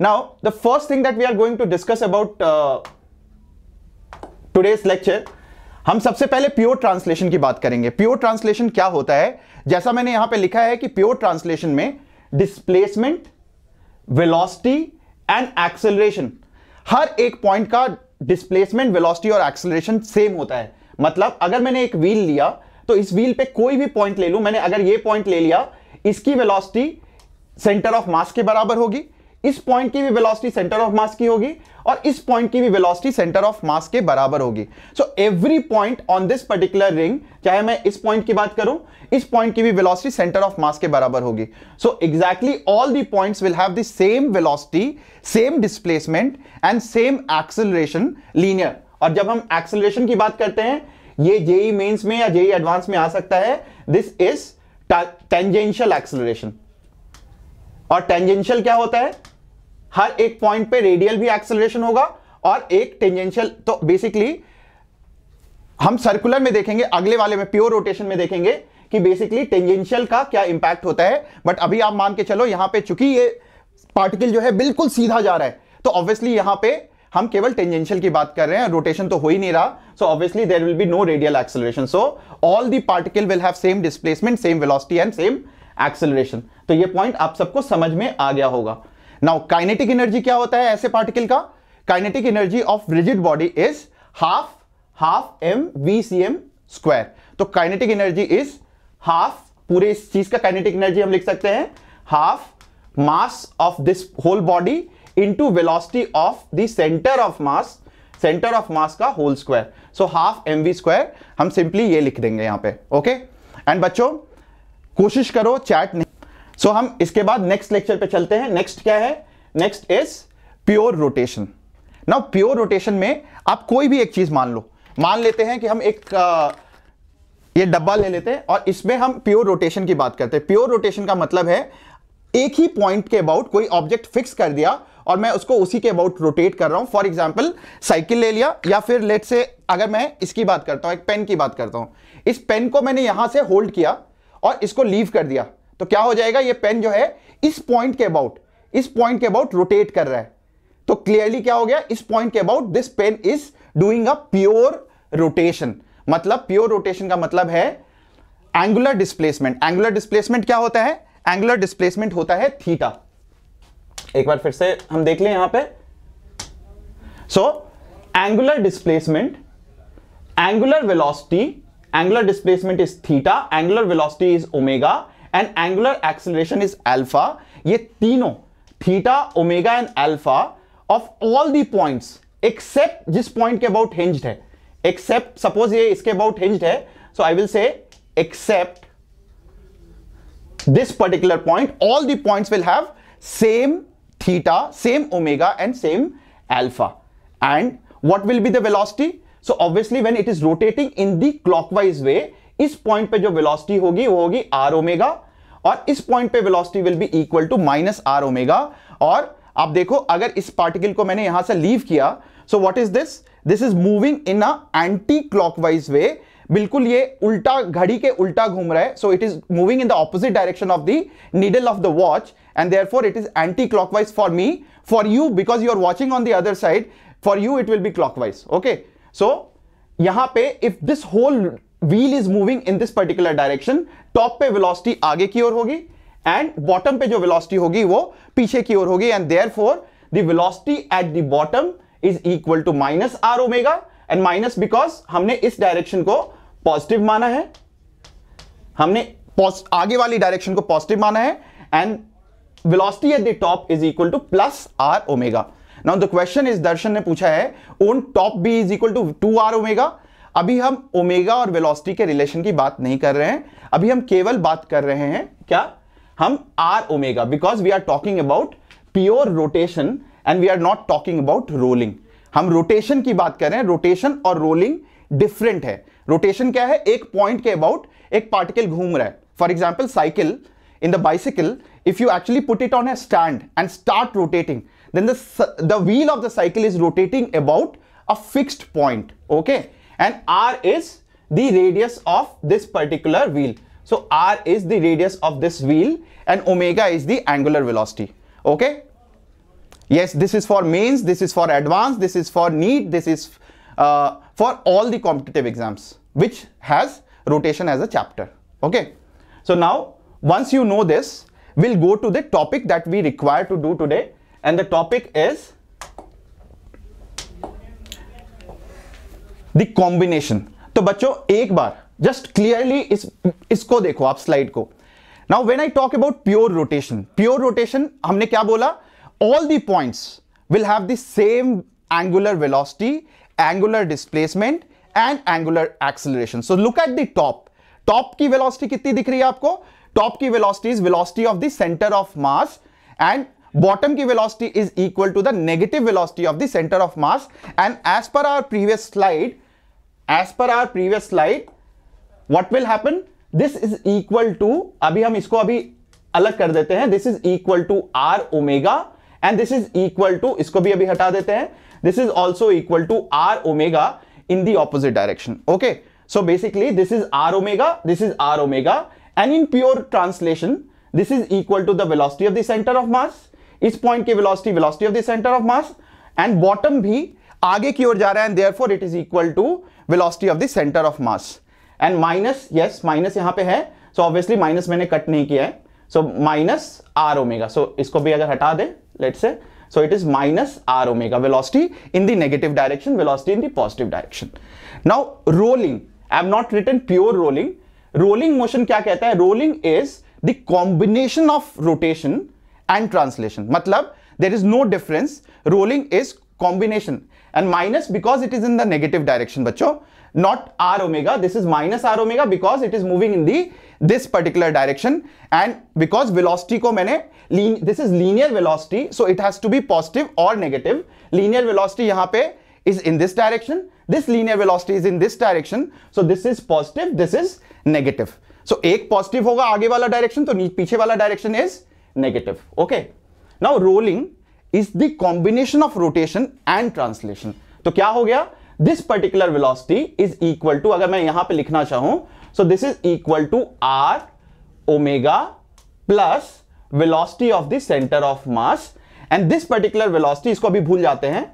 Now, the first thing that we are going to discuss about uh, today's lecture हम सबसे पहले pure translation की बात करेंगे प्योर ट्रांसलेशन क्या होता है जैसा मैंने यहां पे लिखा है कि प्योर ट्रांसलेशन में डिस्प्लेसमेंट वेलोसिटी एंड एक्सेलरेशन हर एक पॉइंट का डिस्प्लेसमेंट वेलोसिटी और एक्सेलरेशन सेम होता है मतलब अगर मैंने एक व्हील लिया तो इस व्हील पे कोई भी पॉइंट ले लू मैंने अगर ये पॉइंट ले लिया इसकी वेलॉसिटी सेंटर ऑफ मास के बराबर होगी इस पॉइंट की भी वेलोसिटी सेंटर ऑफ मास की होगी और इस पॉइंट की भी वेलोसिटी सेंटर ऑफ मास के बराबर होगी so every point on this particular ring चाहे मैं इस पॉइंट की बात करूं इस पॉइंट की भी वेलोसिटी सेंटर ऑफ मास के बराबर होगी so exactly all the points will have the same velocity same displacement and same acceleration linear और जब हम एक्सेलरेशन की बात करते हैं ये जेई मेंस e में या जेई एडवांस e में आ सकता है दिस इज टेंजेंशियल एक्सेलरेशन और टेंजेंशियल क्या होता है हर एक पॉइंट पे रेडियल भी एक्सेलरेशन होगा और एक टेंजेंशियल तो बेसिकली हम सर्कुलर में देखेंगे अगले वाले में प्योर रोटेशन में देखेंगे कि बेसिकली टेंजेंशियल का क्या इंपैक्ट होता है बट अभी आप मान के चलो यहां पे चूंकि ये पार्टिकल जो है बिल्कुल सीधा जा रहा है तो ऑब्वियसली यहां पे हम केवल टेंजेंशियल की बात कर रहे हैं रोटेशन तो हो ही नहीं रहा so obviously there will be no radial acceleration so all the particle will have same displacement same velocity and same acceleration तो ये पॉइंट आप सबको समझ में आ गया होगा नाउ काइनेटिक एनर्जी क्या होता है ऐसे पार्टिकल का kinetic energy of rigid body is half half M we C M square तो काइनेटिक एनर्जी इज हाफ पूरे इस चीज का काइनेटिक एनर्जी हम लिख सकते हैं half mass of this whole body into velocity of the centre of mass centre of mass का whole square so half M V square हम सिंपली ये लिख देंगे यहां पे ओके okay? एंड बच्चों कोशिश करो चैट नहीं सो हम इसके बाद नेक्स्ट लेक्चर पे चलते हैं नेक्स्ट क्या है next is pure rotation now pure rotation में आप कोई भी एक चीज मान लो मान लेते हैं कि हम एक आ, ये डब्बा ले लेते हैं और इसमें हम प्योर रोटेशन की बात करते हैं प्योर रोटेशन का मतलब है एक ही पॉइंट के अबाउट कोई ऑब्जेक्ट फिक्स कर दिया और मैं उसको उसी के अबाउट रोटेट कर रहा हूं फॉर एग्जाम्पल साइकिल ले लिया या फिर लेट से अगर मैं इसकी बात करता हूं एक पेन की बात करता हूं इस पेन को मैंने यहां से होल्ड किया और इसको लीव कर दिया तो क्या हो जाएगा ये पेन जो है इस पॉइंट के अबाउट इस पॉइंट के अबाउट रोटेट कर रहा है तो क्लियरली क्या हो गया इस पॉइंट के about this pen is doing a pure rotation मतलब प्योर रोटेशन का मतलब है एंगुलर डिस्प्लेसमेंट एंगुलर डिस्प्लेसमेंट क्या होता है एंगुलर डिस्प्लेसमेंट होता है थीटा एक बार फिर से हम देख लें यहां पे so angular displacement angular velocity angular displacement is theta angular velocity is omega and angular acceleration is alpha ये तीनों theta omega and alpha of all the points except जिस पॉइंट के अबाउट हिंज है एक्सेप्ट सपोज ये इसके about hinge है so I will say except this particular point all the point will have same theta same omega and same alpha and what will B the so obviously when it is rotating in in clockwise way इस point पे जो velocity होगी वो होगी are omega और इस point पे velocity will be equal to minus are omega और आप देखो अगर इस पार्टिकल को मैंने यहां से लीव किया so what is this this is moving in a anti clockwise way बिल्कुल ये उल्टा घड़ी के उल्टा घूम रहा है so it is moving in the opposite direction of the needle of the watch and therefore it is anti clockwise for me for you because you are watching on the other side for you it will be clockwise okay so यहां पे if this whole wheel is moving in this particular direction top पे velocity आगे की ओर होगी and bottom पे जो velocity होगी वो पीछे की ओर होगी and therefore velocity at the bottom is equal to minus are omega and minus because हमने इस डायरेक्शन को पॉजिटिव माना है हमने आगे वाली डायरेक्शन को पॉजिटिव माना है and velocity at the top is equal to plus r omega now the question is Darshan ने पूछा है on top B is equal to two r omega अभी हम ओमेगा और वेलोसिटी के रिलेशन की बात नहीं कर रहे हैं अभी हम केवल बात कर रहे हैं क्या हम r omega because we are talking about pure rotation and we are not talking about rolling हम रोटेशन की बात कर रहे हैं रोटेशन और रोलिंग डिफरेंट है रोटेशन क्या है एक पॉइंट के अबाउट एक पार्टिकल घूम रहा है for example cycle in the bicycle if you actually put it on a stand and start rotating then the wheel of the cycle is rotating about a fixed point okay Okay. and r is the radius of this particular wheel. So r is the radius of this wheel and omega is the angular velocity. Okay. Yes, this is for mains, this is for advanced, this is for need. this is uh, for all the competitive exams which has rotation as a chapter. Okay. So now once you know this, we'll go to the topic that we require to do today and the topic is the combination तो बच्चों एक बार just clearly इस इसको देखो आप slide को now when I talk about pure rotation pure rotation हमने क्या बोला all the point will have the same angular velocity angular displacement and angular acceleration so look at the top top की velocity कितनी दिख रही है आपको टॉप की velocity is velocity of the centre of mass and bottom की velocity is equal to the negative velocity of the centre of mass and as per our previous slide as per our previous slide what will happen this is equal to अभी हम इसको अभी अलग कर देते हैं this is equal to r omega and this is equal to इसको भी अभी हटा देते हैं this is also equal to r omega in the opposite direction okay so basically this is r omega this is r omega and in pure translation this is equal to the velocity of the centre of mass इस point की velocity velocity of the centre of mass and bottom भी आगे की ओर जा रहा है and therefore it is equal to velocity of the centre of mass and minus yes minus यहां पे है सो ऑब्वियसली माइनस मैंने कट नहीं किया है so minus are omega so इसको भी अगर हटा दे let say so it is minus are omega velocity in the negative direction velocity in the positive direction now rolling I am not written pure rolling rolling motion क्या कहता है rolling is the combination of rotation and translation मतलब there is no difference rolling is combination and minus because it is in the negative direction बच्चों not r omega this is minus are omega because it is moving in the this particular direction and because velocity को मैंने this is linear velocity so it has to be positive और negative linear velocity यहां पे is in this direction this linear velocity is in this direction so this is positive this is negative so एक positive होगा आगे वाला direction तो पीछे वाला direction is negative okay now rolling is the combination of rotation and translation तो क्या हो गया this particular velocity is equal to अगर मैं यहां पे लिखना चाहूं so this is equal to r omega plus velocity of the centre of mass and this particular velocity इसको अभी भूल जाते हैं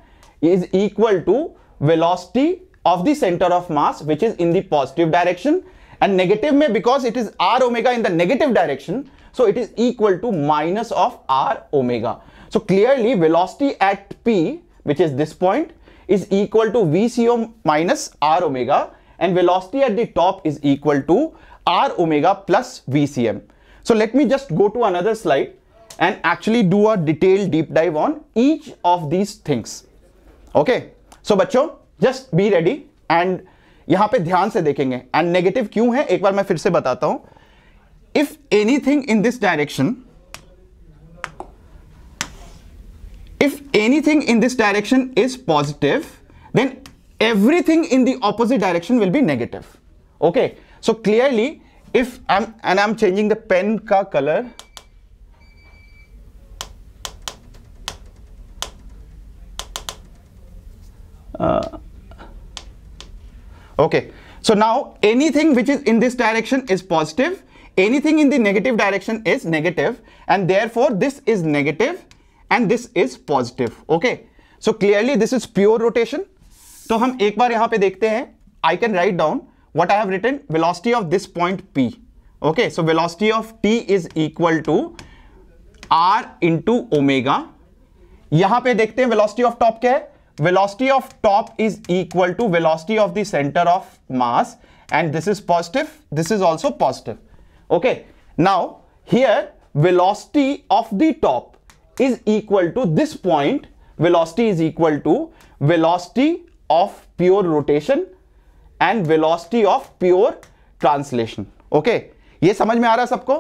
is equal to velocity of the centre of mass which is in the positive direction and negative में because it is r omega in the negative direction so it is equal to minus of r omega So clearly velocity at P, which is this point, is equal to VCO minus R omega and velocity at the top is equal to R omega plus VCM. So let me just go to another slide and actually do a detailed deep dive on each of these things. Okay. So बच्चों just be ready and यहाँ पे ध्यान से देखेंगे and negative क्यों है एक बार मैं फिर से बताता हूं If anything in this direction. if anything in this direction is positive, then everything in the opposite direction will be negative. Okay, so clearly if I'm and I'm changing the pen ka color uh, okay so now anything which is in this direction is positive anything in the negative direction is negative and therefore this is negative and this is positive. Okay, so clearly this is pure rotation. So हम एक बार यहां पे देखते हैं I can write what I have written velocity of this point P. Okay, so velocity of T is equal to R into omega. यहां पे देखते हैं velocity of top क्या velocity of top is equal to velocity of the center of mass and this is positive this is also positive okay now here velocity of the top is equal to this point velocity is equal to velocity of pure rotation and velocity of pure translation okay ये समझ में आ रहा है सबको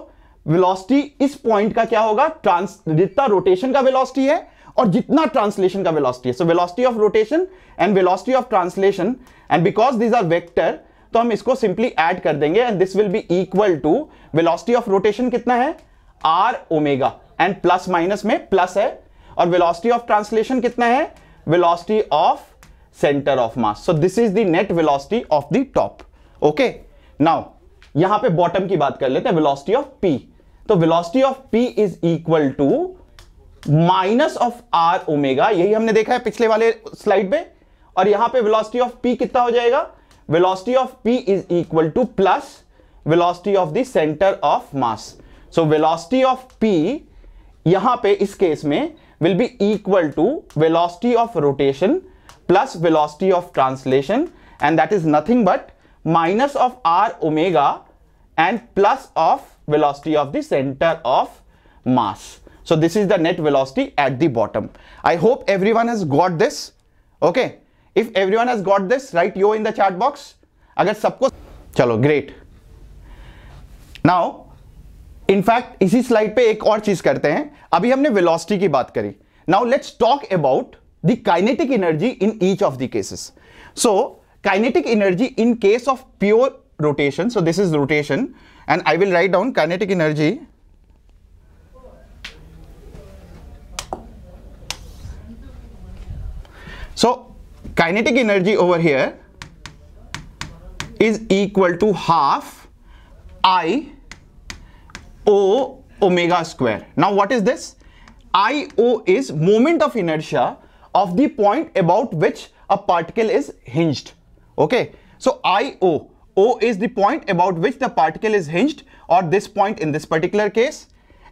velocity इस point का क्या होगा ट्रांस जितना रोटेशन का वेलोसिटी है और जितना ट्रांसलेशन का वेलोसिटी है so velocity of rotation and velocity of translation and because this are vector तो हम इसको सिंपली ऐड कर देंगे and this will be equal to velocity of rotation कितना है r omega and plus minus में प्लस है और वेलोसिटी ऑफ ट्रांसलेशन कितना है velocity of centre of mass so this is the net velocity of the top okay now यहां पे bottom की बात कर लेते हैं वेलोसिटी ऑफ पी तो velocity of P is equal to minus of r omega यही हमने देखा है पिछले वाले स्लाइड में और यहां पे वेलोसिटी ऑफ पी कितना हो जाएगा velocity of P is equal to plus velocity of the centre of mass so velocity of P यहां पे इस केस में will be equal to velocity of rotation plus velocity of translation and that is nothing but minus of r omega and plus of velocity of the centre of mass so this is the net velocity at the bottom I hope everyone has got this okay if everyone has got this write yo in the chat box अगर सबको चलो great now in fact इसी slide पे एक और चीज करते हैं अभी हमने वेलोसिटी की बात करी now let's talk about the kinetic energy in each of the cases so kinetic energy in case of pure rotation so this is rotation and I will write down kinetic energy so kinetic energy over here is equal to half I O omega square. Now what is this? IO is moment of inertia of the point about which a particle is hinged. Okay, so IO, O is the point about which the particle is hinged or this point in this particular case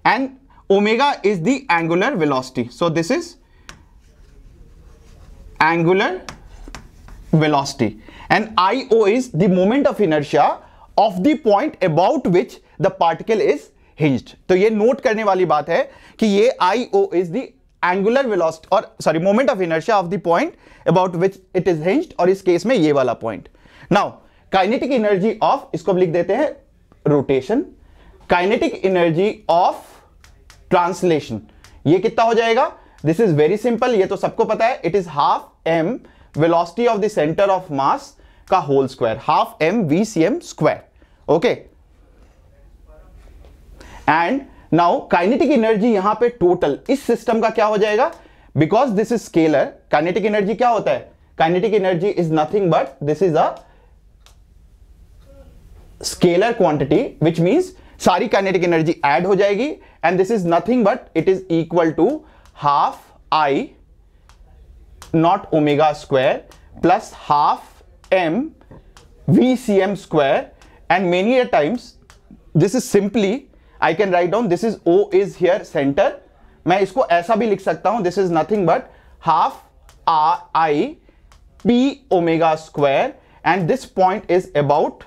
and omega is the angular velocity. So this is angular velocity and IO is the moment of inertia of the point about which the particle is hinged तो ये नोट करने वाली बात है कि ये I O is the angular velocity और sorry moment of inertia of the point about which it is hinged और इस केस में ये वाला point now kinetic energy of इसको लिख देते हैं rotation kinetic energy of translation ये कितना हो जाएगा दिस इज वेरी सिंपल ये तो सबको पता है it is half m velocity of the centre of mass का whole square half M we C M square okay and now kinetic energy यहां पे टोटल इस सिस्टम का क्या हो जाएगा because this is scalar kinetic energy क्या होता है kinetic energy is nothing but this is a scalar quantity which means सारी काइनेटिक एनर्जी ऐड हो जाएगी and this is nothing but it is equal to half I naught omega square plus half M we C M square and many a times this is simply I can write down this is O is here centre मैं इसको ऐसा भी लिख सकता हूं this is nothing but half r I P omega square and this point is about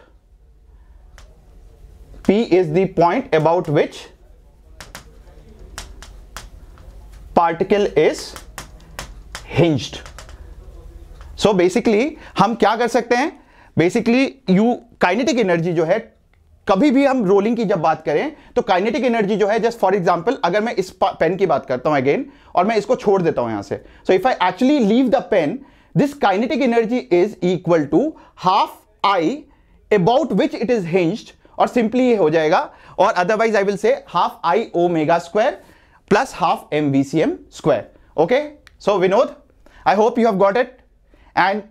P is the point about which particle is hinged so basically हम क्या कर सकते हैं बेसिकली यू काइनेटिक एनर्जी जो है कभी भी हम रोलिंग की जब बात करें तो काइनेटिक एनर्जी जो है जस्ट फॉर एग्जांपल अगर मैं इस पेन की बात करता हूं अगेन और मैं इसको छोड़ देता हूं यहां से so if I actually leave the pen this kinetic energy is equal to half I about which it is hinged और सिंपली ये हो जाएगा और otherwise I will say half I omega square plus half M we C M square okay so Vinod I hope you have got it and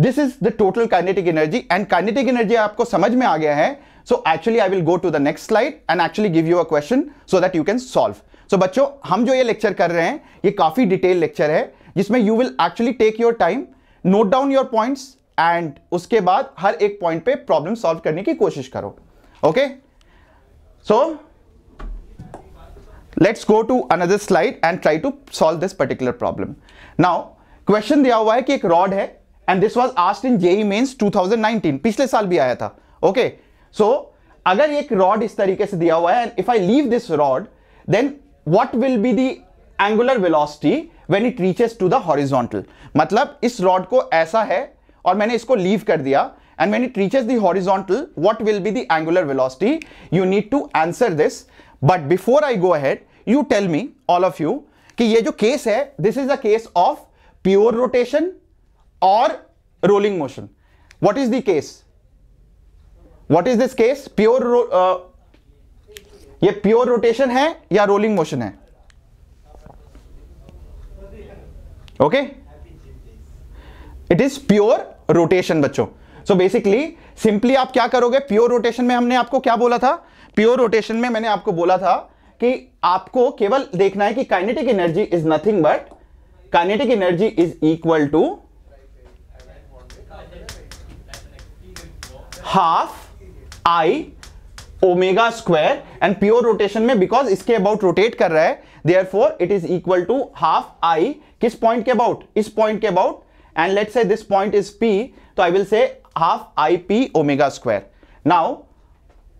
this is the total kinetic energy and kinetic energy आपको समझ में आ गया है so actually I will go to the next slide and actually give you a question so that you can solve so बच्चों हम जो ये लेक्चर कर रहे हैं ये काफी डिटेल लेक्चर है जिसमें you will actually take your time note down your points and उसके बाद हर एक पॉइंट पे प्रॉब्लम सॉल्व करने की कोशिश करो okay so let's go to another slide and try to solve this particular problem now question दिया हुआ है कि एक रॉड है and this was asked in JEE Mains 2019 पिछले साल भी आया था ओके okay? सो अगर एक रॉड इस तरीके से दिया हुआ है and if I leave this rod then what will be the angular velocity when it reaches to the horizontal मतलब इस रॉड को ऐसा है और मैंने इसको लीव कर दिया and when it reaches the horizontal what will be the angular velocity you need to answer this but before I go ahead you tell me all of you कि ये जो केस है this is a case of pure rotation और rolling motion what is the case what is this case pure ये pure rotation है या rolling motion है okay it is pure rotation बच्चों सो बेसिकली सिंपली आप क्या करोगे प्योर रोटेशन में हमने आपको क्या बोला था प्योर रोटेशन में मैंने आपको बोला था कि आपको केवल देखना है कि kinetic energy is nothing but kinetic energy is equal to half I omega square and pure rotation में बिकॉज इसके अबाउट रोटेट कर रहा है therefore it is equal to half I किस पॉइंट के अबाउट इस पॉइंट के about and let say this point is P तो I will say half I P omega square now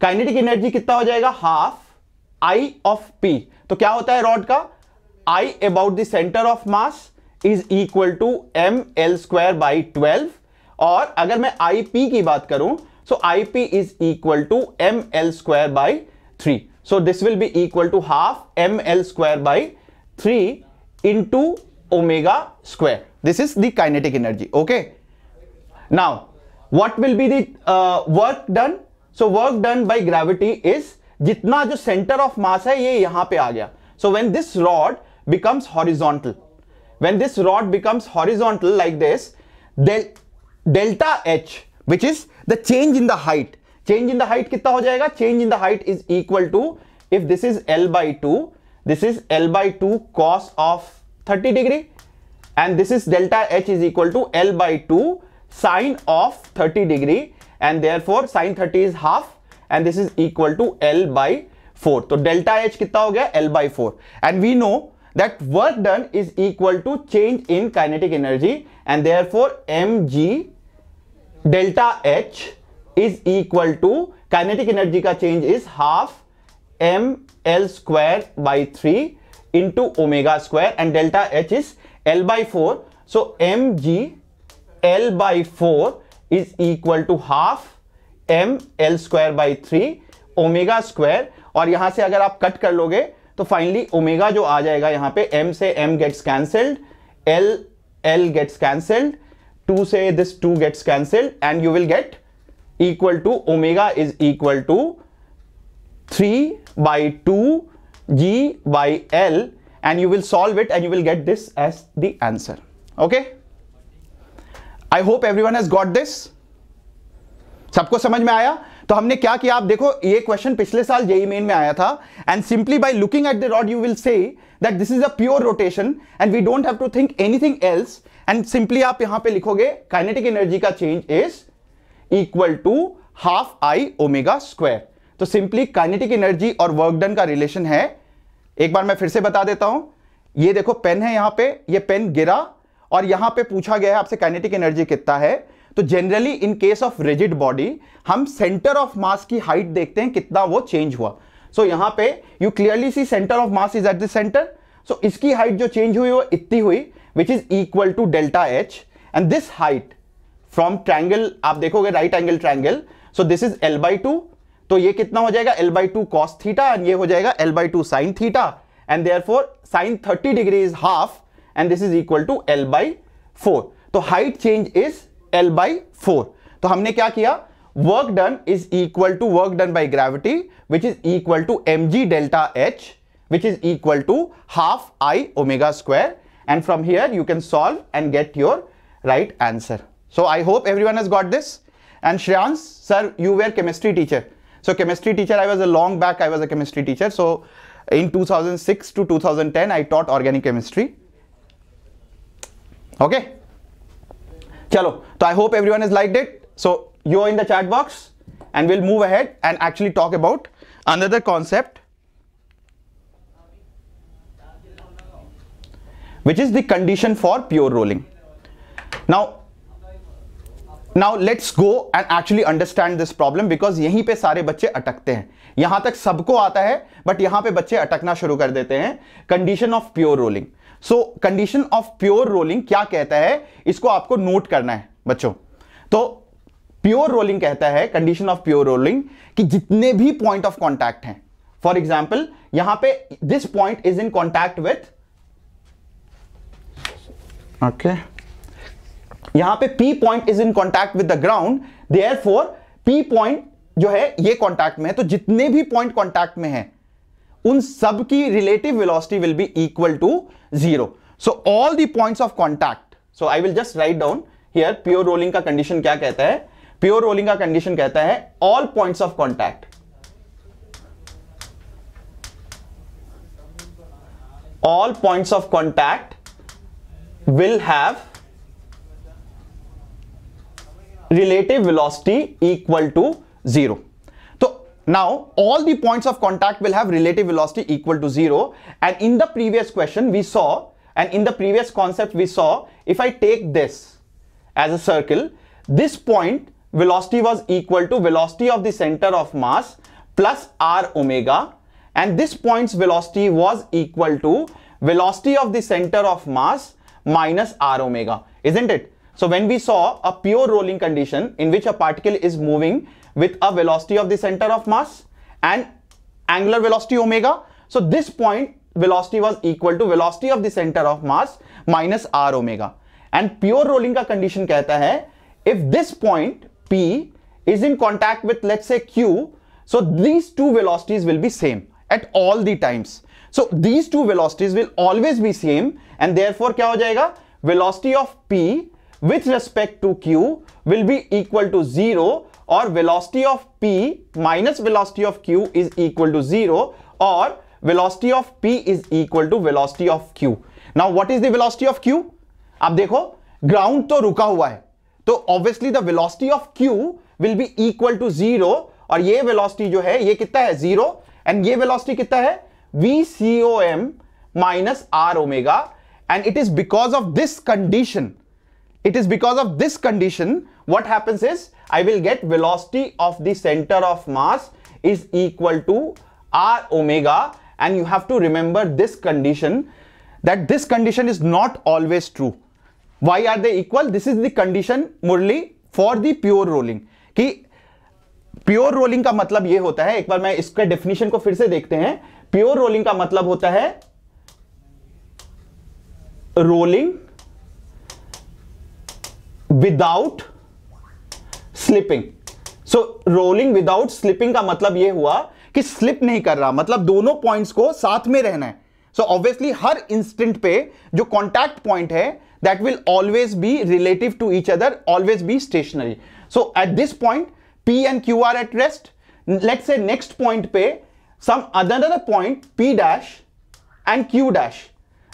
kinetic energy कितना हो जाएगा हाफ आई ऑफ पी तो क्या होता है रॉड का I about the centre of mass is equal to M L square by twelve और अगर मैं आई पी की बात करूं So IP is equal to ml square by 3. So this will be equal to half ml square by 3 into omega square. This is the kinetic energy. Okay. Now, what will be the uh, work done? So work done by gravity is जितना जो center of mass है ये यहाँ पे आ गया. So when this rod becomes horizontal, when this rod becomes horizontal like this, del delta H, which is the change in the height, change in the height कितना हो जाएगा change in the height is equal to if this is L by two this is L by two cos of thirty degree and this is delta h is equal to L by 2 sine of 30 degree and therefore sine 30 is half and this is equal to L by 4. So delta h kitna ho gaya? L by 4 and we know that work done is equal to change in kinetic energy and therefore mg delta H is equal to kinetic energy का change is half M L square by three into omega square and delta H is L by four so M G L by four is equal to half M L square by three omega square और यहां से अगर आप cut कर लोगे तो finally omega जो आ जाएगा यहां पे एम से M gets cancelled L L gets cancelled 2 say this 2 gets cancelled and you will get equal to omega is equal to 3 by 2 g by l and you will solve it and you will get this as the answer okay i hope everyone has got this सबको समझ में आया तो हमने क्या किया आप देखो ये क्वेश्चन पिछले साल जेई मेन में आया था and simply by looking at the rod you will say that this is a pure rotation and we don't have to think anything else and simply आप यहां पे लिखोगे काइनेटिक एनर्जी का change is equal to half I omega square तो simply kinetic energy और work done का relation है एक बार मैं फिर से बता देता हूं ये देखो पेन है यहां पे ये पेन गिरा और यहां पे पूछा गया है आपसे काइनेटिक एनर्जी कितना है तो generally in case of rigid body हम सेंटर ऑफ मास की हाइट देखते हैं कितना वो चेंज हुआ सो so, यहां पे you clearly see centre of mass is at the centre so इसकी हाइट जो चेंज हुई वो इतनी हुई which is equal to delta H and this height from triangle आप देखोगे right angle triangle so this is L by two तो ये कितना हो जाएगा L by two cos theta and ये हो जाएगा L by two sine theta and therefore sine thirty degree is half and this is equal to L by four तो height change is L by four तो हमने क्या किया work done is equal to work done by gravity which is equal to M G delta H which is equal to half I omega square and from here you can solve and get your right answer so I hope everyone has got this and Shreyans sir you where chemistry teacher so chemistry teacher I was a long back I was a chemistry teacher so in two thousand six to two thousand ten I taught organic chemistry okay चलो तो I hope everyone is like that so you in the chat box and will move ahead and actually talk about another concept which is the condition for pure rolling now now let's go and actually understand this problem because यहीं पे सारे बच्चे अटकते हैं यहां तक सबको आता है बट यहां पर बच्चे अटकना शुरू कर देते हैं condition of pure rolling so condition of pure rolling क्या कहता है इसको आपको नोट करना है बच्चों तो प्योर रोलिंग कहता है कंडीशन ऑफ प्योर रोलिंग कि जितने भी पॉइंट ऑफ कॉन्टैक्ट हैं फॉर एग्जाम्पल यहां पे this point is in contact with okay यहां पे P point is in contact with the ground therefore P point जो है ये कॉन्टैक्ट में है तो जितने भी पॉइंट कॉन्टैक्ट में है उन सब की relative velocity will be equal to zero so all the points of contact so I will just write down here pure rolling का कंडीशन क्या कहता है प्योर रोलिंग का कंडीशन कहता है all points of contact all points of contact will have relative velocity equal to zero Now, all the points of contact will have relative velocity equal to zero. And in the previous question, we saw, and in the previous concept, we saw, if I take this as a circle, this point velocity was equal to velocity of the center of mass plus r omega. And this point's velocity was equal to velocity of the center of mass minus r omega, isn't it? So when we saw a pure rolling condition in which a particle is moving with a velocity of the center of mass and angular velocity omega. So this point velocity was equal to velocity of the center of mass minus r omega. And pure rolling condition कहता है if this point P is in contact with let's say Q, so these two velocities will be same at all the times. So these two velocities will always be same and therefore क्या हो जाएगा velocity of P with respect to Q will be equal to 0 और velocity of p minus velocity of q is equal to zero और velocity of p is equal to velocity of q now what is the velocity of q आप देखो ground तो रुका हुआ है तो obviously the velocity of q will be equal to zero और ये वेलोसिटी जो है ये कितना है जीरो एंड ये वेलोसिटी कितना है V C O M minus are omega and it is because of this condition it is because of this condition what happens is I will get velocity of the center of mass is equal to r omega and you have to remember this condition that this condition is not always true. Why are they equal? This is the condition Murli for the pure rolling ki pure rolling का मतलब यह होता है एक बार मैं इसके definition को फिर से देखते हैं प्योर रोलिंग का मतलब होता है rolling without slipping so rolling without slipping का मतलब यह हुआ कि स्लिप नहीं कर रहा मतलब दोनों पॉइंट्स को साथ में रहना है सो so ऑब्वियसली हर इंस्टेंट पे जो कॉन्टैक्ट पॉइंट है that will always be relative to each other always be stationary so at this point P and Q are at rest let say next point पे some other point P dash and Q dash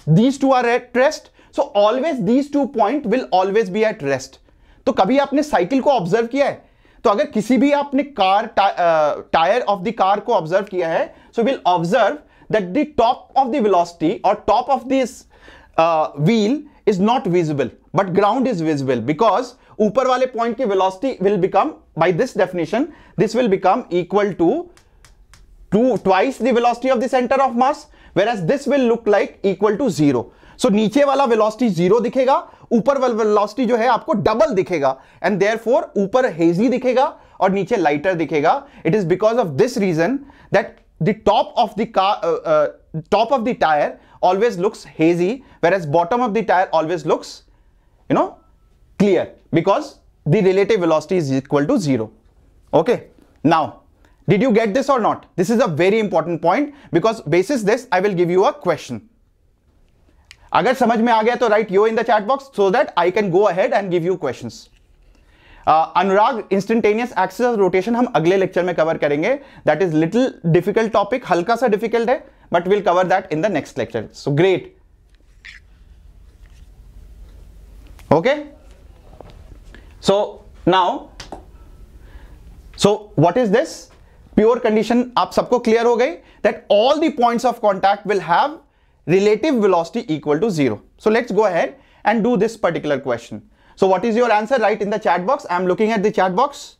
these two are at rest so always these two point will always be at rest तो कभी आपने cycle को observe किया है तो अगर किसी भी आपने car tyre of the car को ऑब्जर्व किया है so will observe that the top of the velocity और top of this wheel is not visible but ground is visible because ऊपर वाले पॉइंट की velocity will become by this definition this will become equal to two twice the velocity of the centre of mass as this will look like equal to zero so so, नीचे वाला velocity zero दिखेगा ऊपर वाला velocity जो है आपको double दिखेगा and therefore ऊपर हेजी दिखेगा और नीचे लाइटर दिखेगा it is because of this reason that the top of the top of the tyre always looks hazy whereas bottom of the tyre always looks you know clear because the relative velocity is equal to zero okay now did you get this or not? This is a very important point because basis this, I will give you a question. अगर समझ में आ गया तो write yo in the chat box so that I can go ahead and give you question Anurag instantaneous axis of rotation हम अगले lecture में cover करेंगे that is little difficult topic हल्का सा डिफिकल्ट है but will cover that in the next lecture so great okay so now so what is this pure condition आप सबको clear हो गई that all the point of contact will have relative velocity equal to zero. So let's go ahead and do this particular question. So what is your answer right in the chat box? I'm looking at the chat box.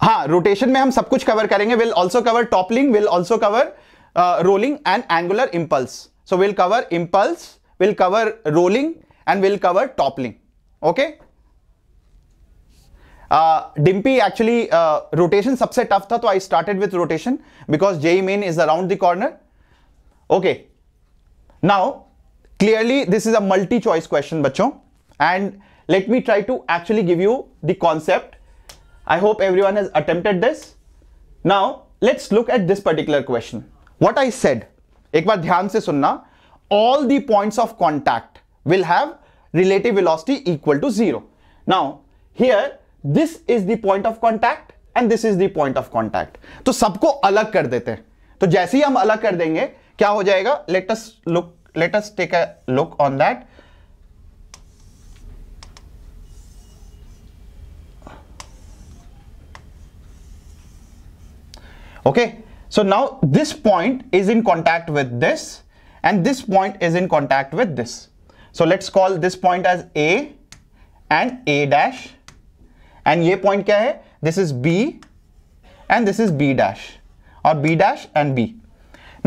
Ha, rotation mein hum sab kuch cover We'll also cover toppling, we'll also cover uh, rolling and angular impulse. So we'll cover impulse, we'll cover rolling and we'll cover toppling. Okay. Dimpy actually rotation सबसे tough था तो I started with rotation because J main is around the corner okay now clearly this is a multi choice question बच्चों and let me try to actually give you the concept I hope everyone has attempted this now let's look at this particular question what I said एक बार ध्यान से सुनना all the point of contact will have relative velocity equal to zero now here this is the point of contact and this is the point of contact तो सबको अलग कर देते हैं तो जैसे ही हम अलग कर देंगे क्या हो जाएगा let's look let's take a look on that okay so now this point is in contact with this and this point is in contact with this so let's call this point as a and a dash and ये point क्या है this is B and this is B dash और B dash and B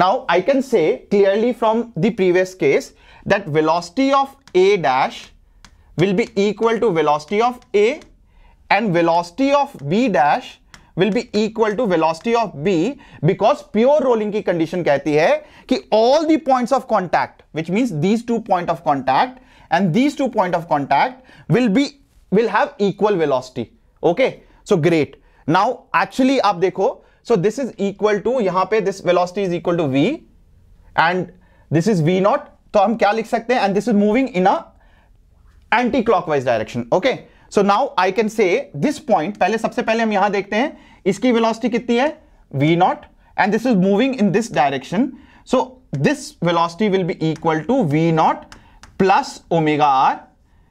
now i can say clearly from the previous case that velocity of a dash will be equal to velocity of a and velocity of b dash will be equal to velocity of b because pure rolling की condition कहती है कि all the points of contact which means these two point of contact and these two point of contact will be will have equal velocity okay so great now actually आप देखो so this is equal to यहां पे this velocity is equal to v and this is v not तो हम क्या लिख सकते हैं and this is moving in a anti clockwise direction okay so now I can say this point पहले सबसे पहले हम यहां देखते हैं इसकी velocity कितनी है v not and this is moving in this direction so this velocity will be equal to v not plus omega r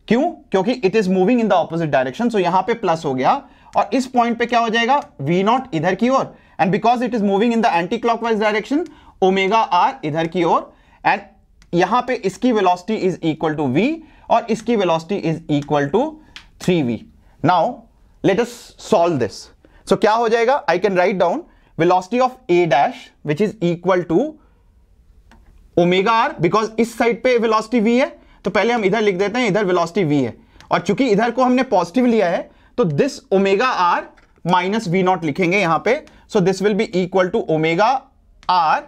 क्यों क्योंकि it is moving in the opposite direction so यहां पे प्लस हो गया और इस पॉइंट पे क्या हो जाएगा वी नॉट इधर की ओर and because it is moving in the anticlockwise direction omega r इधर की ओर एंड यहां पे इसकी velocity is equal to v और इसकी velocity is equal to three v now let us solve this so क्या हो जाएगा I can write down velocity of A dash which is equal to omega r because इस side पे velocity v है तो पहले हम इधर लिख देते हैं इधर वेलोसिटी वी है और चूंकि इधर को हमने पॉजिटिव लिया है तो this omega r minus v naught लिखेंगे यहां पे so this will be equal to omega r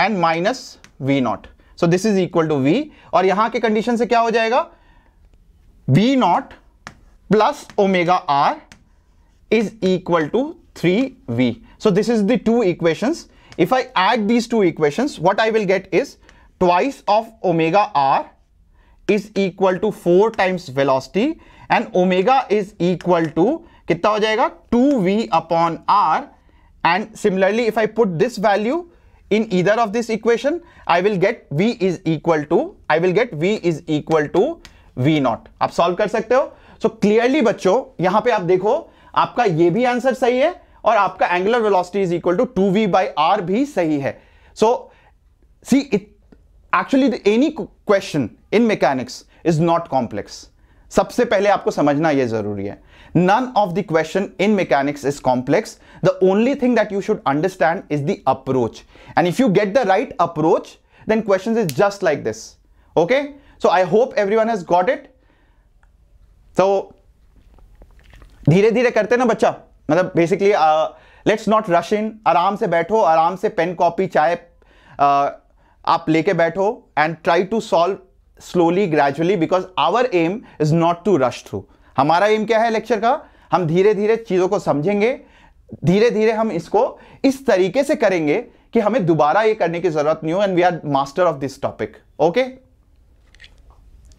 and minus v naught so this is equal to v और यहां के कंडीशन से क्या हो जाएगा v naught plus omega r is equal to three v so this is the two equation if I add these two equation what I will get is twice of omega r is equal to four times velocity and omega is equal to कितना हो जाएगा two v upon r and similarly if I put this value in either of this equation I will get v is equal to I will get v is equal to v naught आप solve कर सकते हो सो so, clearly बच्चों यहां पे आप देखो आपका ये भी आंसर सही है और आपका angular velocity is equal to two v by r भी सही है so see it actually any question in mechanics is not complex सबसे पहले आपको समझना यह जरूरी है none of the question in mechanics is complex the only thing that you should understand is the approach and if you get the right approach question is just like this okay so I hope everyone has got it तो धीरे धीरे करते ना बच्चा मतलब basically let's not rush in आराम से बैठो आराम से पेन कॉपी चाय uh, आप लेके बैठो and try to solve slowly gradually because our aim is not to rush through हमारा एम क्या है लेक्चर का हम धीरे धीरे चीज़ों को समझेंगे धीरे धीरे हम इसको इस तरीके से करेंगे कि हमें दोबारा ये करने की जरूरत नहीं हो and we are master of this topic okay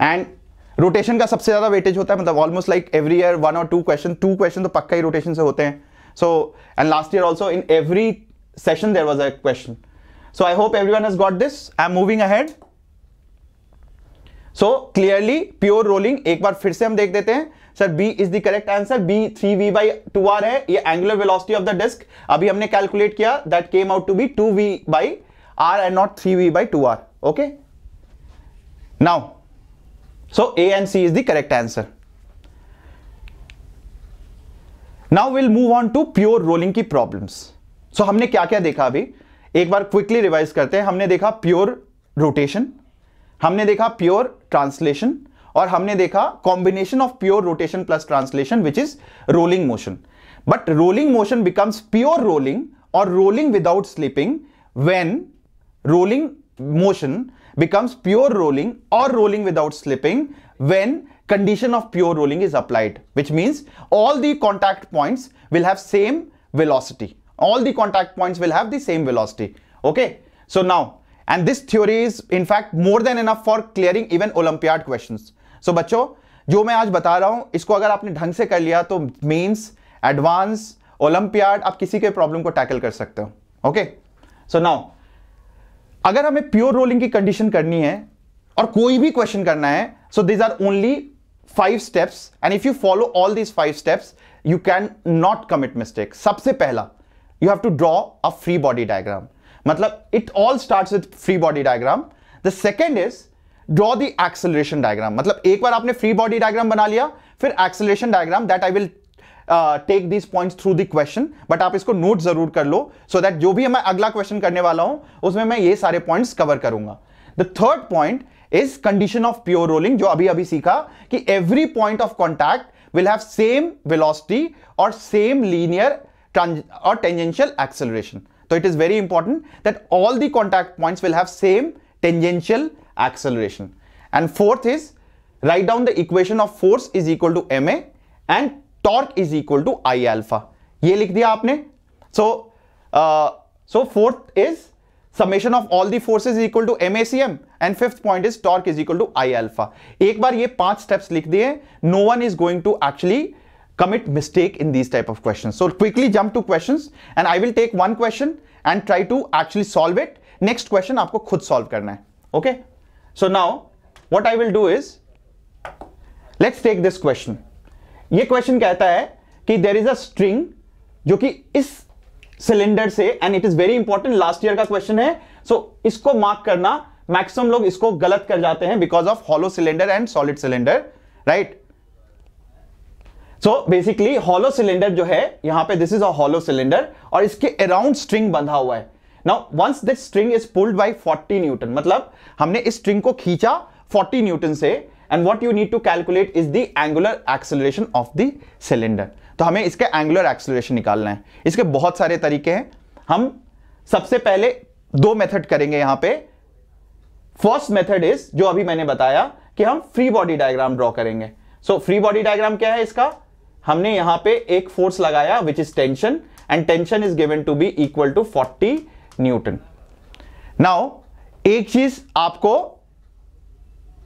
and rotation का सबसे ज्यादा वेटेज होता है मतलब almost like every year one और टू क्वेश्चन टू क्वेश्चन तो पक्का ही रोटेशन से होते हैं so and last year also in every session there was a question so I hope everyone has got this I am moving ahead so clearly pure rolling एक बार फिर से हम देख देते हैं sir B is the correct answer B three v by two are है ये angular velocity of the disc अभी हमने कैलकुलेट किया that came out to be two v by r and not three v by two r okay now so A and C is the correct answer now will move on to pure rolling की problem so हमने क्या क्या देखा अभी एक बार quickly revise करते हैं हमने देखा प्योर रोटेशन हमने देखा प्योर ट्रांसलेशन और हमने देखा combination of pure rotation plus translation which is rolling motion but rolling motion becomes pure rolling और rolling without slipping when rolling motion becomes pure rolling or rolling without slipping when condition of pure rolling is applied which means all the contact points will have same velocity all the contact points will have the same velocity okay so now and this theory is in fact more than enough for clearing even olympiad question so बच्चों जो मैं आज बता रहा हूं इसको अगर आपने ढंग से कर लिया तो मीन्स एडवांस ओलंपियाड आप किसी के प्रॉब्लम को टैकल कर सकते हो ओके सो नाउ अगर हमें प्योर रोलिंग की कंडीशन करनी है और कोई भी क्वेश्चन करना है so these are only five steps and if you follow all these five steps you cannot commit mistake सबसे पहला you have to draw a free body diagram मतलब it all start with free body diagram the second is draw the acceleration diagram मतलब एक बार आपने free body diagram बना लिया फिर acceleration diagram that I will take this point through the question but आप इसको note जरूर कर लो सो so दैट जो भी मैं अगला क्वेश्चन करने वाला हूं उसमें मैं ये सारे पॉइंट्स कवर करूंगा the third point is condition of pure rolling जो अभी अभी सीखा कि every point of contact will have same velocity और सेम लीनियर और tangential acceleration So it is very important that all the contact points will have same tangential acceleration. And fourth is write down the equation of force is equal to ma and torque is equal to i alpha. ये लिख दिया आपने. So uh, so fourth is summation of all the forces is equal to MACM and fifth point is torque is equal to I alpha. एक बार ये पांच steps लिख दिए no one is going to actually commit mistake in these type of questions. So quickly jump to questions and I will take one question and try to actually solve it. Next question आपको खुद solve करना है. Okay. So now what I will do is let's take this question. ये question कहता है कि there is a string जो कि इस सिलेंडर से and it is very important last year का क्वेश्चन है सो so, इसको मार्क करना मैक्सिमम लोग इसको गलत कर जाते हैं because of hollow cylinder and solid cylinder right so basically hollow cylinder जो है यहां पे this is a hollow cylinder और इसके अराउंड स्ट्रिंग बंधा हुआ है now once this string is pulled by 40 newton मतलब हमने इस स्ट्रिंग को खींचा 40 न्यूटन से and what you need to calculate is the angular acceleration of the cylinder तो हमें इसके एंगुलर एक्सेलरेशन निकालना है इसके बहुत सारे तरीके हैं हम सबसे पहले दो मेथड करेंगे यहां पे फर्स्ट मेथड इज जो अभी मैंने बताया कि हम फ्री बॉडी डायग्राम ड्रॉ करेंगे सो फ्री बॉडी डायग्राम क्या है इसका हमने यहां पे एक फोर्स लगाया which is tension and tension is given to be equal to 40 newton now एक चीज आपको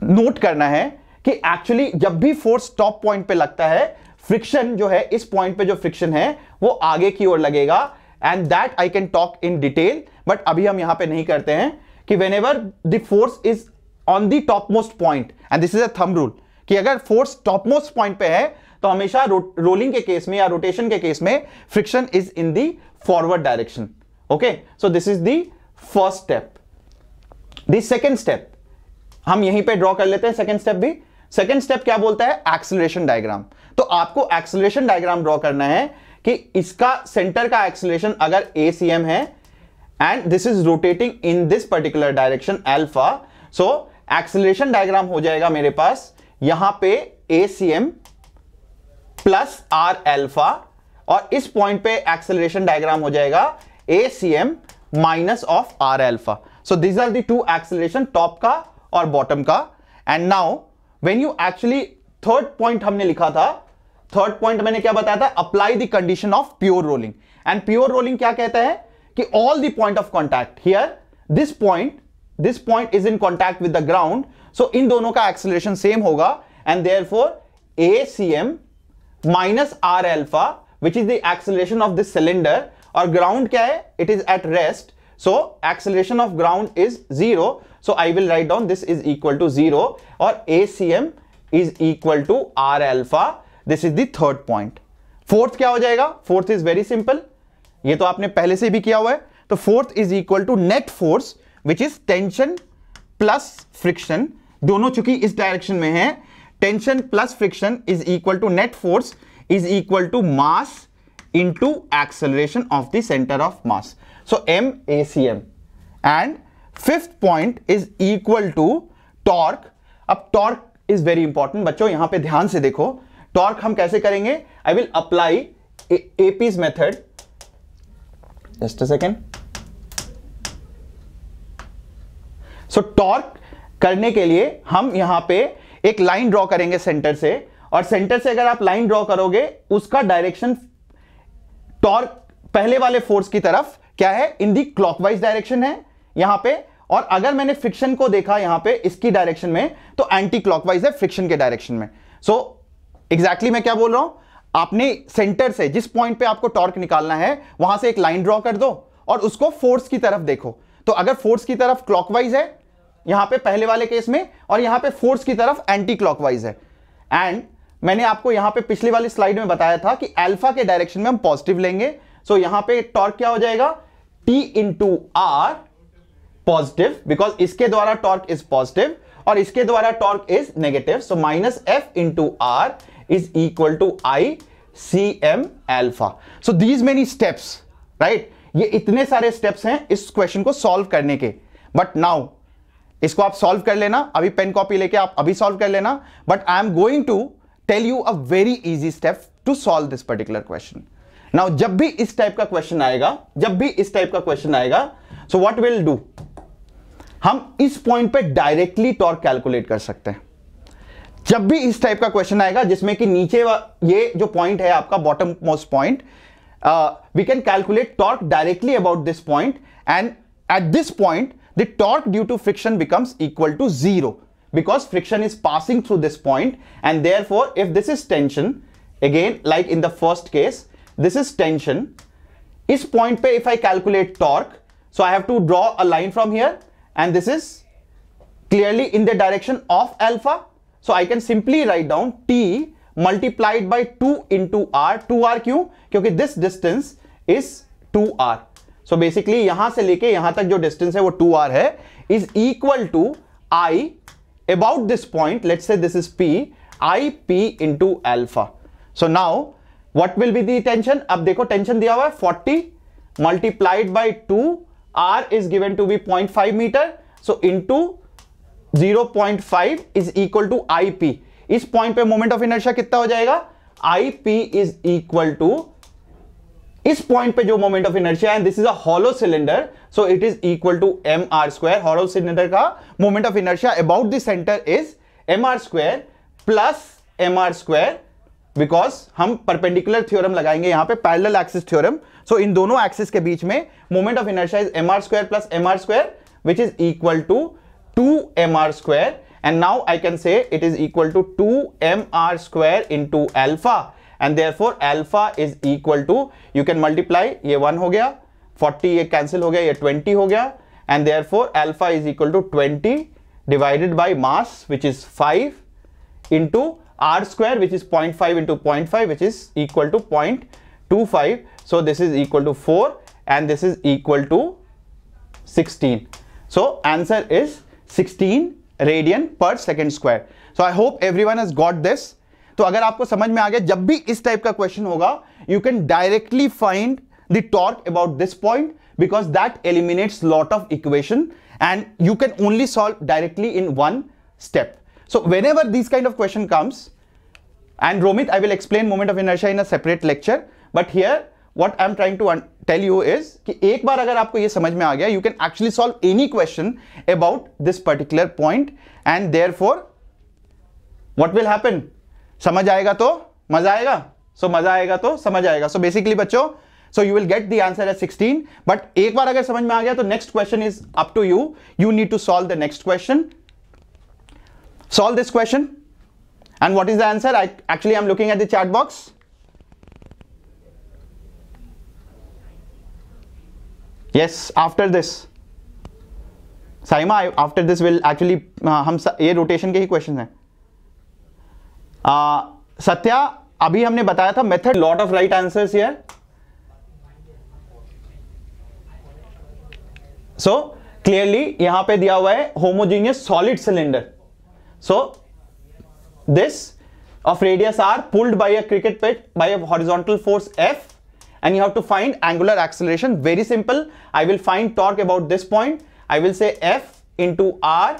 नोट करना है कि एक्चुअली जब भी फोर्स टॉप पॉइंट पे लगता है फ्रिक्शन जो है इस पॉइंट पे जो फ्रिक्शन है वो आगे की ओर लगेगा and that I can talk in detail but अभी हम यहां पे नहीं करते हैं कि whenever the force is on the topmost point and this is a thumb rule कि अगर फोर्स टॉप मोस्ट पॉइंट पे है तो हमेशा रो, रोलिंग के केस में या रोटेशन के केस में friction is in the forward direction okay so this is the first step the second step हम यहीं पे ड्रॉ कर लेते हैं सेकेंड स्टेप भी सेकेंड स्टेप क्या बोलता है एक्सिलेशन डायग्राम तो आपको एक्सिलेशन डायग्राम ड्रॉ करना है कि इसका सेंटर का एक्सिलेशन अगर ए सी एम है and this is rotating in this particular direction alpha so acceleration diagram हो जाएगा मेरे पास यहां पे a C M plus are alpha और इस पॉइंट पे एक्सेलरेशन डायग्राम हो जाएगा a C M minus of r alpha so this are two acceleration top का और बॉटम का and now when you actually third point हमने लिखा था थर्ड पॉइंट मैंने क्या बताया था apply the condition of pure rolling and pure rolling क्या कहता है कि all the point of contact here this point this point is in contact with the ground so इन दोनों का एक्सेलरेशन सेम होगा and therefore a C M minus are alpha which is the acceleration of this cylinder और ground क्या है it is at rest so acceleration of ground is zero so I will write down this is equal to zero और a C M is equal to r alpha this is third point fourth क्या हो जाएगा fourth is very simple ये तो आपने पहले से भी किया हुआ है तो fourth is equal to net force which is tension plus friction दोनों चूंकि इस डायरेक्शन में है tension plus friction is equal to net force is equal to mass into acceleration of the centre of mass so m A C m and fifth point is equal to torque अब torque is very important बच्चों यहां पर ध्यान से देखो torque हम कैसे करेंगे आई विल अप्लाई एपीज method just a second so torque करने के लिए हम यहां पर एक लाइन ड्रॉ करेंगे सेंटर से और सेंटर से अगर आप लाइन ड्रॉ करोगे उसका डायरेक्शन टॉर्क पहले वाले फोर्स की तरफ क्या है इन दी क्लॉकवाइज डायरेक्शन है यहां पे और अगर मैंने फ्रिक्शन को देखा यहां पे इसकी डायरेक्शन में तो एंटी क्लॉकवाइज है फ्रिक्शन के डायरेक्शन में सो so, एग्जैक्टली exactly मैं क्या बोल रहा हूं आपने सेंटर से जिस पॉइंट पे आपको टॉर्क निकालना है वहां से एक लाइन ड्रॉ कर दो और उसको फोर्स की तरफ देखो तो अगर फोर्स की तरफ क्लॉकवाइज है यहां पे पहले वाले केस में और यहां पे फोर्स की तरफ एंटी क्लॉकवाइज है एंड मैंने आपको यहां पे पिछले वाली स्लाइड में बताया था कि अल्फा के डायरेक्शन में हम पॉजिटिव लेंगे सो so यहां पे टॉर्क क्या हो जाएगा T into r positive because इसके द्वारा टॉर्क इज पॉजिटिव और इसके द्वारा torque is negative so minus f into r is equal to I c m alpha so these many steps right ये इतने सारे स्टेप्स हैं इस क्वेश्चन को सॉल्व करने के बट नाउ इसको आप सॉल्व कर लेना अभी पेन कॉपी लेके आप अभी सॉल्व कर लेना but I am going to tell you a very easy step to solve this particular question now जब भी इस टाइप का क्वेश्चन आएगा जब भी इस टाइप का क्वेश्चन आएगा सो व्हाट विल डू हम इस पॉइंट पे डायरेक्टली टॉर्क कैलकुलेट कर सकते हैं जब भी इस टाइप का क्वेश्चन आएगा जिसमें कि नीचे ये जो पॉइंट है आपका bottommost point we can calculate torque directly about this point and at this point the torque due to friction becomes equal to zero because friction is passing through this point and therefore if this is tension again like in the first case this is tension is point pe if I calculate torque so I have to draw a line from here and this is clearly in the direction of alpha so I can simply write down T multiplied by 2 into R 2 R Q, because this distance is 2R so basically यहां से लेके यहां तक जो distance है वो two are है is equal to I about this point let say this is P I P into alpha so now what will be the tension अब देखो टेंशन दिया हुआ है forty multiplied by two R is given to be point five metre so in into zero point five is equal to I P इस point पे moment of inertia कितना हो जाएगा I P is equal to इस point पे जो moment of inertia है this is a hollow cylinder so it is equal to M R square hollow cylinder का moment of inertia about the centre is M R square plus M R square because हम perpendicular theorem लगाएंगे यहां पे parallel axis theorem so इन दोनों axis के बीच में moment of inertia is M R square plus M R square which is equal to two M R square and now I can say it is equal to two M R square into alpha and therefore alpha is equal to you can multiply ये one हो गया Forty. ये cancel हो गया ये twenty हो गया and therefore alpha is equal to twenty divided by mass which is five into r square which is 0.5 into 0.5 which is equal to 0.25 so this is equal to 4 and this is equal to 16 so answer is 16 radian per second square so i hope everyone has got this तो अगर आपको समझ में आ गया जब भी इस टाइप का क्वेश्चन होगा you can directly find the torque about this point because that eliminates lot of equation and you can only solve directly in one step so whenever this kind of question comes and Romit I will explain moment of inertia in a separate lecture but here what I am trying to tell you is कि एक बार अगर आपको यह समझ में आ गया you can actually solve any question about this particular point and therefore what will happen समझ आएगा तो मजा आएगा सो so, मजा आएगा तो समझ आएगा सो बेसिकली बच्चों so you will get the answer as 16 but एक बार अगर समझ में आ गया तो next question is up to you you need to solve the next question solve this question and what is the answer i actually i'm looking at the chat box yes after this Saima after this will actually हम ये rotation के ही question हैं आ, सत्या अभी हमने बताया था method lot of right answers here so clearly यहां पे दिया हुआ है homogeneous solid cylinder so this of radius r pulled by a cricket pitch by a horizontal force F and you have to find angular acceleration. Very simple. I will find torque about this point. I will say F into R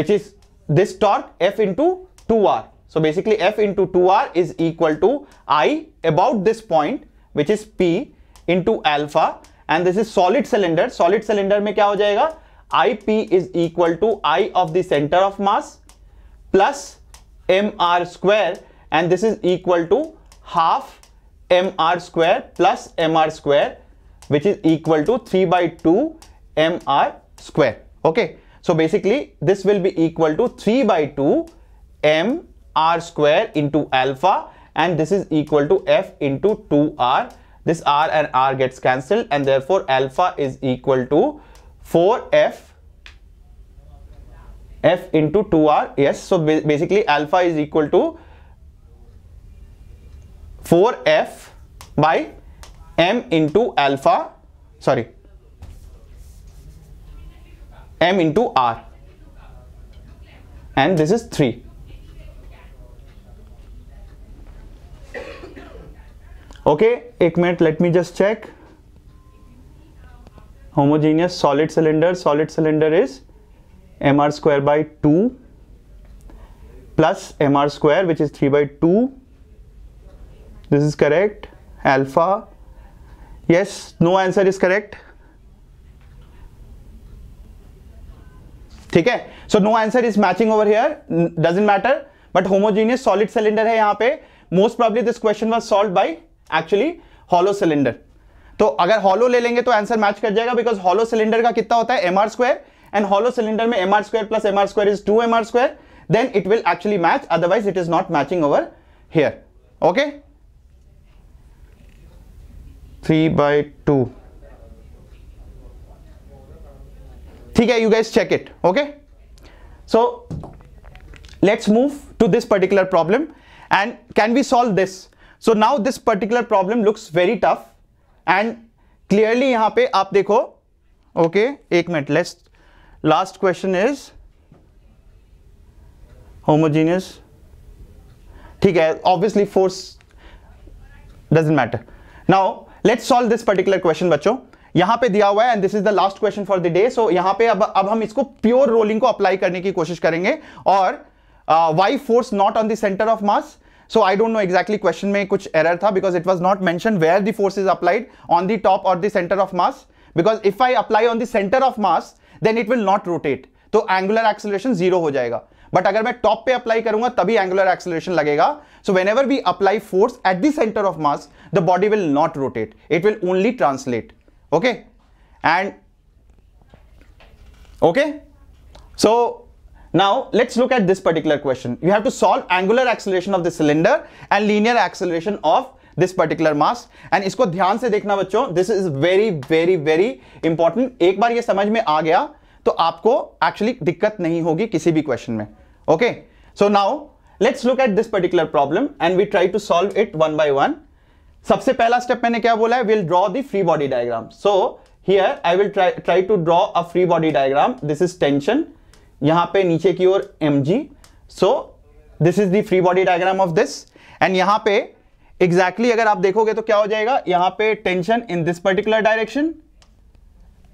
which is this torque F into 2R. So basically f into 2r is equal to i about this point which is p into alpha and this is solid cylinder. Solid cylinder में क्या हो जाएगा? ip is equal to i of the center of mass plus mr square and this is equal to half mr square plus mr square which is equal to 3 by 2 mr square. Okay. So basically this will be equal to 3 by 2 m r square into alpha and this is equal to f into 2r this r and r gets cancelled and therefore alpha is equal to 4f f into 2r yes so basically alpha is equal to 4f by m into alpha sorry m into r and this is 3 okay एक minute let me just check homogeneous solid cylinder solid cylinder is M R square by two plus M R square which is three by two this is correct alpha yes no answer is correct ठीक है so no answer is matching over here doesn't matter but homogeneous solid cylinder है यहां पे most probably this question was solve by actually hollow cylinder तो अगर hollow ले लेंगे तो आंसर मैच कर जाएगा बिकॉज हॉलो सिलेंडर का कितना होता है M R square and hollow cylinder में M R square plus M R square is two M R square then it will actually match otherwise it is not matching over here okay three by two ठीक है you guys check it okay so let's move to this particular problem and can we solve this so now this particular problem looks very tough and clearly यहां पे आप देखो okay okay, एक minute lest last question is homogeneous ठीक है obviously force doesn't matter now let's solve this particular question बच्चों यहां पे दिया हुआ है and this is the last question for the day so यहां पे अब अब हम इसको प्योर रोलिंग को अप्लाई करने की कोशिश करेंगे और why force not on the centre of mass so I don't know exactly question में कुछ एरर था because it was not mention where the force is applied on the top और the centre of mass because if I apply on the centre of mass then it will not rotate तो angular acceleration zero हो जाएगा but अगर मैं top पे apply करूंगा तभी angular acceleration लगेगा so whenever we apply force at the centre of mass the body will not rotate it will only translate okay and okay so Now let's look at this particular question. You have to solve angular acceleration of the cylinder and linear acceleration of this particular mass. And इसको ध्यान से देखना बच्चों This is very, very, very important. एक बार ये समझ में आ गया तो आपको एक्चुअली दिक्कत नहीं होगी किसी भी क्वेश्चन में okay so now let's look at this particular problem and we try to solve it one by one सबसे पहला स्टेप मैंने क्या बोला है will draw the free body diagram so here I will try to draw a free body diagram this is tension यहां पे नीचे की ओर M G so this is the free body diagram of this and यहां पे exactly exactly अगर आप देखोगे तो क्या हो जाएगा यहां पे tension in this particular direction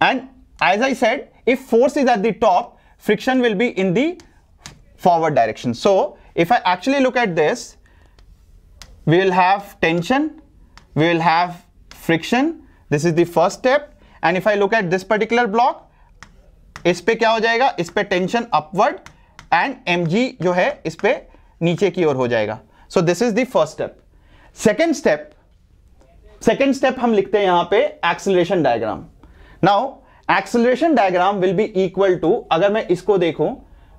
and as I said if force is at the friction will be in the forward direction so if I actually look at this we will have tension we will have friction this is the first step and if I look at this particular block इस पे क्या हो जाएगा इस पे tension upward and M जो है इस पे नीचे की ओर हो जाएगा so this is first first step second step second step हम लिखते हैं यहां पे acceleration diagram now acceleration diagram will be equal to अगर मैं इसको देखूं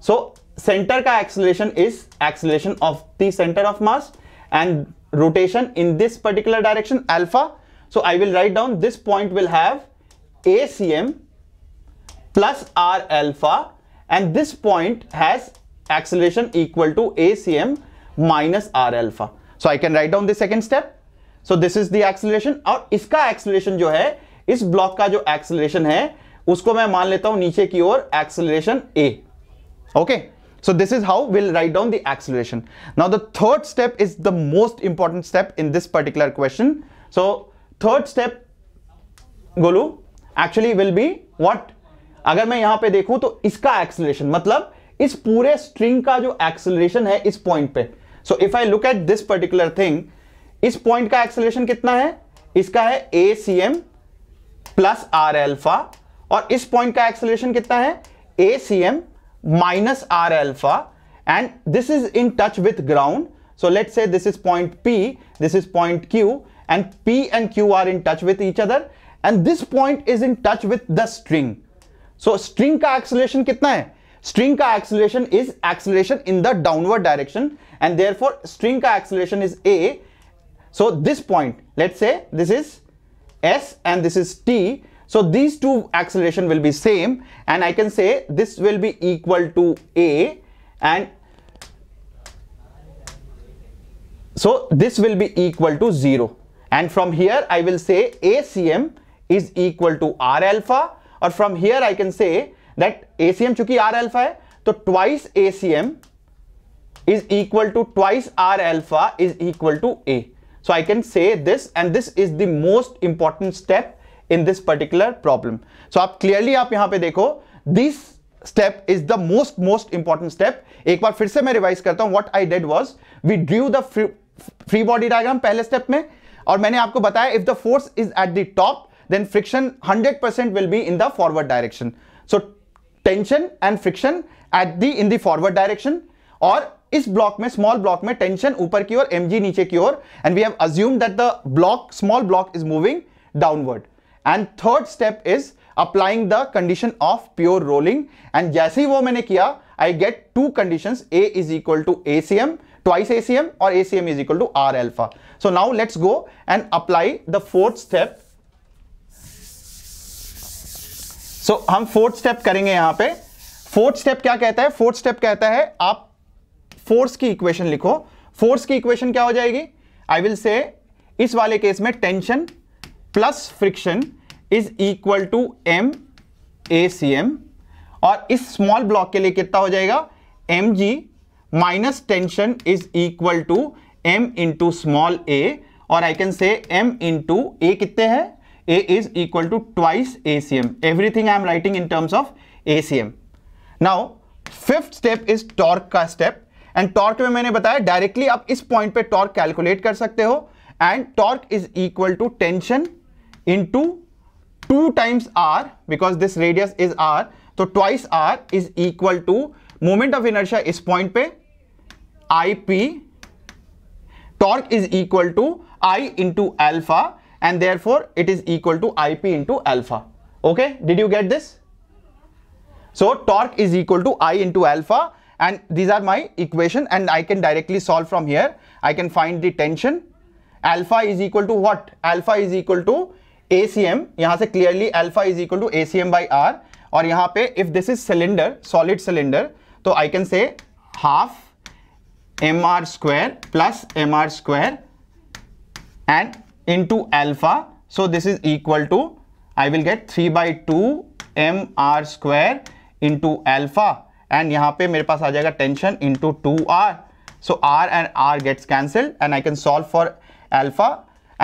सो सेंटर का acceleration is acceleration of the centre of mass and rotation in this particular direction alpha so I will write down this point will have A C M plus r alpha and this point has acceleration equal to acm minus r alpha. So I can write down the second step. So this is the acceleration और iska acceleration जो is इस block acceleration है usko मैं मान लेता हूं नीचे acceleration a. Okay. So this is how we'll write down the acceleration. Now the third step is the most important step in this particular question. So third step, Golu, actually will be what? अगर मैं यहां पे देखूं तो इसका acceleration मतलब इस पूरे स्ट्रिंग का जो एक्सलेशन है इस पॉइंट पे so if I look at this particular thing इस पॉइंट का एक्सलेशन कितना है इसका है A C M plus are alpha और इस पॉइंट का एक्सलेशन कितना है A C M minus are alpha and this is in touch with ground so let say this is point P this is point Q and P and Q are in touch with each other and this point is in touch with the string So string का acceleration कितना है string acceleration acceleration is acceleration in the downward direction and therefore string का acceleration so this point let's say this is s and this is t so these two acceleration will be same and i can say this will be equal to a and so this will be equal to 0 and from here i will say acm is equal to r alpha और from here I can say that M चूंकि R alpha है तो twice A C M is equal to twice R alpha is equal to A so I can say this and this is the most important step in this particular problem so आप clearly आप यहां पर देखो this step is the most most important step एक बार फिर से मैं रिवाइज करता हूं what I did was we drew the free body diagram पहले स्टेप में और मैंने आपको बताया if the force is at the top then friction 100% will be in the forward direction. So tension and friction at the in the forward direction or is block mein, small block mein, tension upper ki or mg niche ki or, and we have assumed that the block small block is moving downward and third step is applying the condition of pure rolling and jaisi wo maine kiya i get two conditions a is equal to acm twice acm or acm is equal to r alpha so now let's go and apply the fourth step so so, हम fourth step करेंगे यहां पे fourth step क्या कहता है fourth step कहता है आप फोर्स की इक्वेशन लिखो फोर्स की इक्वेशन क्या हो जाएगी आई विल से इस वाले केस में tension plus friction is equal to M A C M और इस स्मॉल ब्लॉक के लिए कितना हो जाएगा M G minus tension is equal to M into small A और I can say M into A कितने हैं A is equal to twice ACM. Everything I am writing in terms of ACM. Now, fifth step is torque का step and torque में मैंने बताया directly आप इस point पे टॉर्क कैलकुलेट कर सकते हो and torque is equal to tension into two two times R because this radius is R तो twice R is equal to moment of inertia इस पॉइंट पे I P torque is equal to I into alpha and therefore it is equal to ip into alpha. Okay, did you get this? So torque is equal to i into alpha and these are my equation and I can directly solve from here. I can find the tension. Alpha is equal to what? Alpha is equal to ACM. यहाँ से clearly alpha is equal to ACM by R और यहाँ पे if this is cylinder, solid cylinder, तो I can say half mr square plus mr square and into alpha. So this is equal to, I will get 3 by 2 m r square into alpha and here पे मेरे पास आ जाएगा tension into 2r. So r and r gets cancelled and I can solve for alpha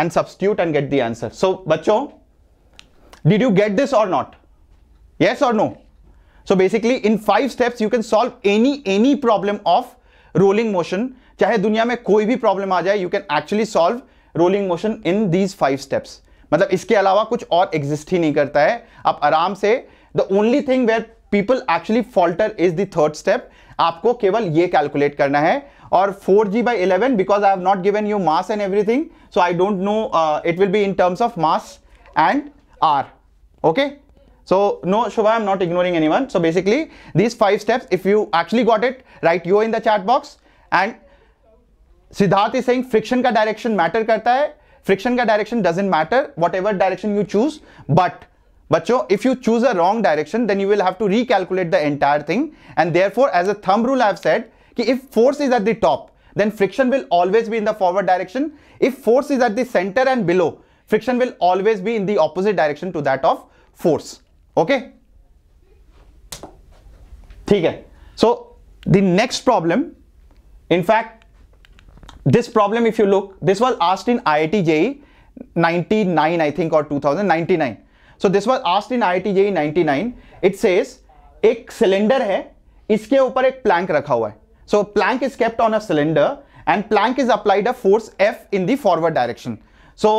and substitute and get the answer. So बच्चों, did you get this or not? Yes or no? So basically in five steps you can solve any any problem of rolling motion. चाहे दुनिया में कोई भी problem आ जाए you can actually rolling motion in these five steps मतलब इसके अलावा कुछ और एग्जिस्ट ही नहीं करता है आप आराम से the only thing where people actually falter is the third step आपको केवल ये कैलकुलेट करना है और 4g g by eleven because I have not given you mass and everything so I don't know it will be in terms of mass okay so no So no, Shubha, I'm not ignoring anyone. So basically, these five steps, if you actually got it, write you in the chat box and Siddharth is saying friction का direction matter करता है friction का direction doesn't matter whatever direction you choose but बच्चों if you choose a wrong direction then you will have to recalculate the entire thing and therefore as a thumb rule have said कि if force is at the top then friction will always be in the forward direction if force is at the center and below friction will always be in the opposite direction to that of force okay ठीक है so the next problem in fact this problem if you look this was asked in iit je 99 i think or 2099 so this was asked in iit je 99 it says ek cylinder hai iske upar ek plank rakha hua so plank is kept on a cylinder and plank is applied a force f in the forward direction so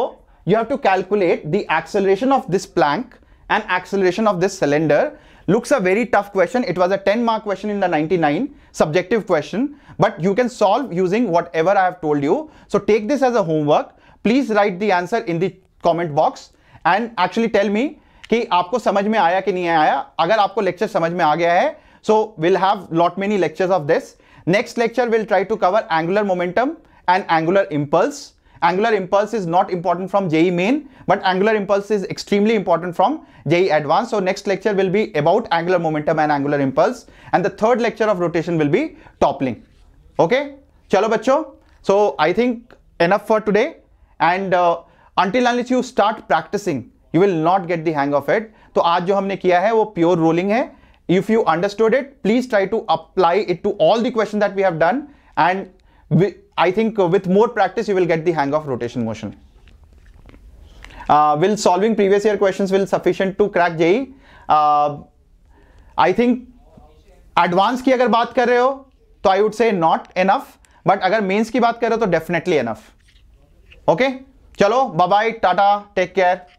you have to calculate the acceleration of this plank and acceleration of this cylinder Looks a very tough question. It was a 10 mark question in the 99, subjective question, but you can solve using whatever I have told you. So take this as a homework. Please write the answer in the comment box and actually tell me कि आपको समझ में आया कि नहीं आया अगर आपको लेक्चर समझ में आ गया है so will have lot many lectures of this next lecture will try to cover angular momentum and angular impulse Angular impulse is not important from JE main, but angular impulse is extremely important from JE advanced. So next lecture will be about angular momentum and angular impulse. And the third lecture of rotation will be toppling. Okay. Chalo bacho. So I think enough for today. And uh, until unless you start practicing, you will not get the hang of it. So आज जो हमने किया है वो pure rolling है if you understood it please try to apply it to all the questions that we have done and I think with more practice, you will get the hang of rotation motion. Uh, will solving previous year questions will sufficient to crack JE? I think advance की अगर बात कर रहे हो तो I would say not enough but अगर mains की बात कर रहे हो तो डेफिनेटली एनफ ओके चलो बाय बाय टाटा टेक केयर